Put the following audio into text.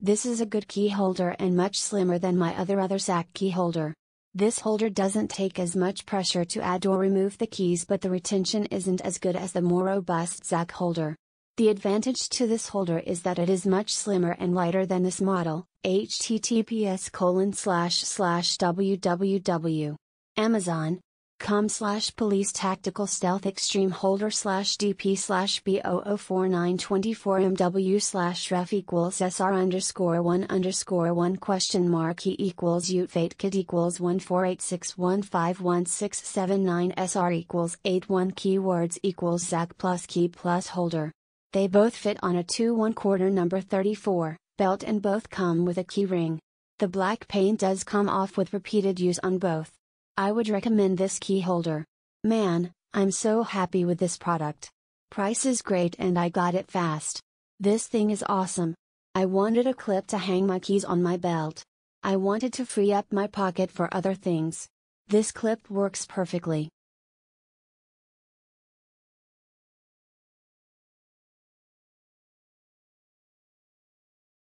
This is a good key holder and much slimmer than my other other sack key holder. This holder doesn't take as much pressure to add or remove the keys but the retention isn't as good as the more robust sack holder. The advantage to this holder is that it is much slimmer and lighter than this model, https colon slash slash www. Amazon, com slash police tactical stealth extreme holder slash dp slash b004924mw slash ref equals sr underscore 1 underscore 1 question mark e equals ute fate kit equals 148615167 sr equals 81 keywords equals sac plus key plus holder they both fit on a 2 1 quarter number 34 belt and both come with a key ring the black paint does come off with repeated use on both I would recommend this key holder. Man, I'm so happy with this product. Price is great and I got it fast. This thing is awesome. I wanted a clip to hang my keys on my belt. I wanted to free up my pocket for other things. This clip works perfectly.